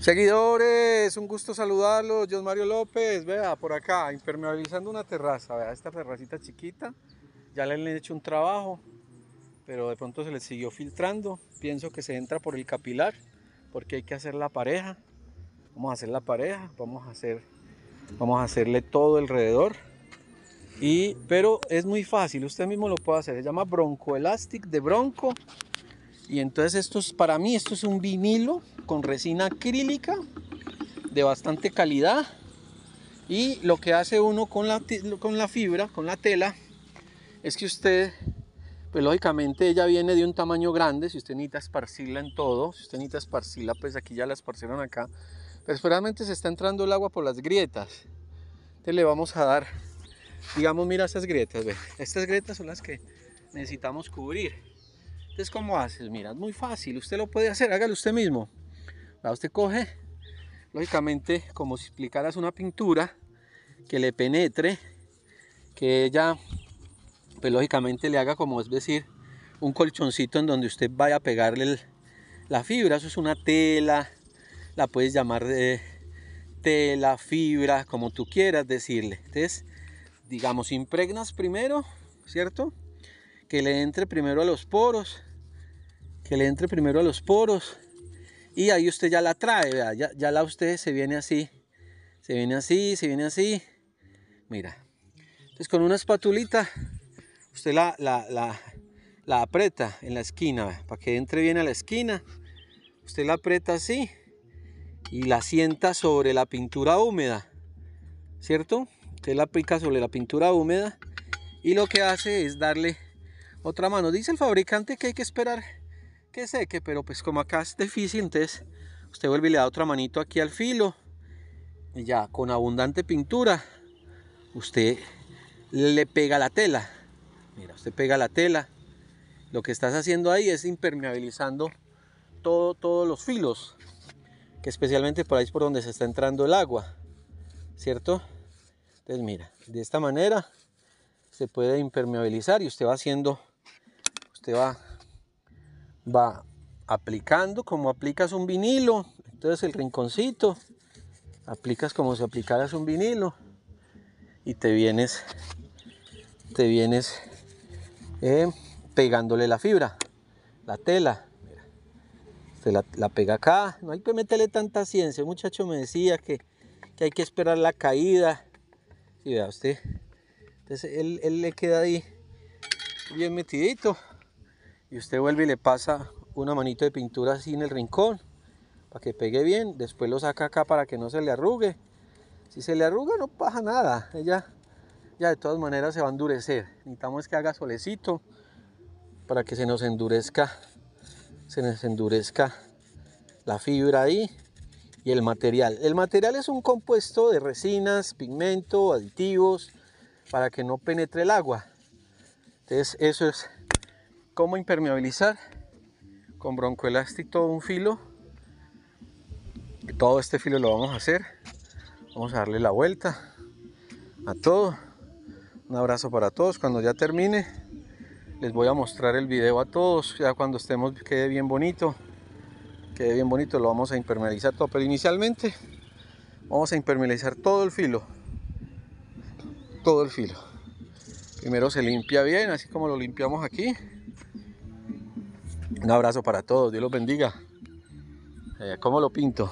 Seguidores, un gusto saludarlos. Dios Mario López, vea, por acá, impermeabilizando una terraza, vea, esta terracita chiquita. Ya le han hecho un trabajo, pero de pronto se le siguió filtrando. Pienso que se entra por el capilar, porque hay que hacer la pareja. Vamos a hacer la pareja, vamos a hacer, vamos a hacerle todo alrededor. Y, pero es muy fácil, usted mismo lo puede hacer. Se llama Bronco Elastic, de bronco y entonces esto es, para mí esto es un vinilo con resina acrílica de bastante calidad. Y lo que hace uno con la, con la fibra, con la tela, es que usted, pues lógicamente ella viene de un tamaño grande, si usted necesita esparcirla en todo, si usted necesita esparcirla, pues aquí ya la esparcieron acá, pero seguramente se está entrando el agua por las grietas. Entonces le vamos a dar, digamos, mira estas grietas, ve, estas grietas son las que necesitamos cubrir. Entonces, ¿cómo haces? Mira, es muy fácil, usted lo puede hacer, hágalo usted mismo. usted coge, lógicamente, como si explicaras una pintura que le penetre, que ella, pues lógicamente le haga como es decir, un colchoncito en donde usted vaya a pegarle la fibra, eso es una tela, la puedes llamar de eh, tela, fibra, como tú quieras decirle. Entonces, digamos, impregnas primero, ¿cierto? que le entre primero a los poros, que le entre primero a los poros y ahí usted ya la trae, ya, la usted se viene así, se viene así, se viene así, mira. Entonces con una espatulita usted la, la, aprieta en la esquina para que entre bien a la esquina, usted la aprieta así y la sienta sobre la pintura húmeda, ¿cierto? Usted la aplica sobre la pintura húmeda y lo que hace es darle otra mano. Dice el fabricante que hay que esperar que seque, pero pues como acá es difícil, entonces usted vuelve y le da otra manito aquí al filo. Y ya con abundante pintura, usted le pega la tela. Mira, usted pega la tela. Lo que estás haciendo ahí es impermeabilizando todo, todos los filos, que especialmente por ahí es por donde se está entrando el agua, ¿cierto? Entonces mira, de esta manera se puede impermeabilizar y usted va haciendo Usted va, va aplicando como aplicas un vinilo. Entonces el rinconcito, aplicas como si aplicaras un vinilo y te vienes, te vienes eh, pegándole la fibra, la tela. usted la, pega acá. No hay que meterle tanta ciencia. El muchacho me decía que, hay que esperar la caída. Y vea usted. Entonces él, él le queda ahí bien metidito y usted vuelve y le pasa una manito de pintura así en el rincón para que pegue bien, después lo saca acá para que no se le arrugue. Si se le arruga no pasa nada, ella ya de todas maneras se va a endurecer. Necesitamos que haga solecito para que se nos endurezca, se nos endurezca la fibra ahí y el material. El material es un compuesto de resinas, pigmento, aditivos para que no penetre el agua. Entonces eso es cómo impermeabilizar con broncoelástico un filo. Todo este filo lo vamos a hacer. Vamos a darle la vuelta a todo. Un abrazo para todos. Cuando ya termine, les voy a mostrar el video a todos. Ya cuando estemos, quede bien bonito. Quede bien bonito, lo vamos a impermeabilizar todo. Pero inicialmente vamos a impermeabilizar todo el filo. Todo el filo. Primero se limpia bien, así como lo limpiamos aquí. Un abrazo para todos, Dios los bendiga. Eh, ¿Cómo lo pinto?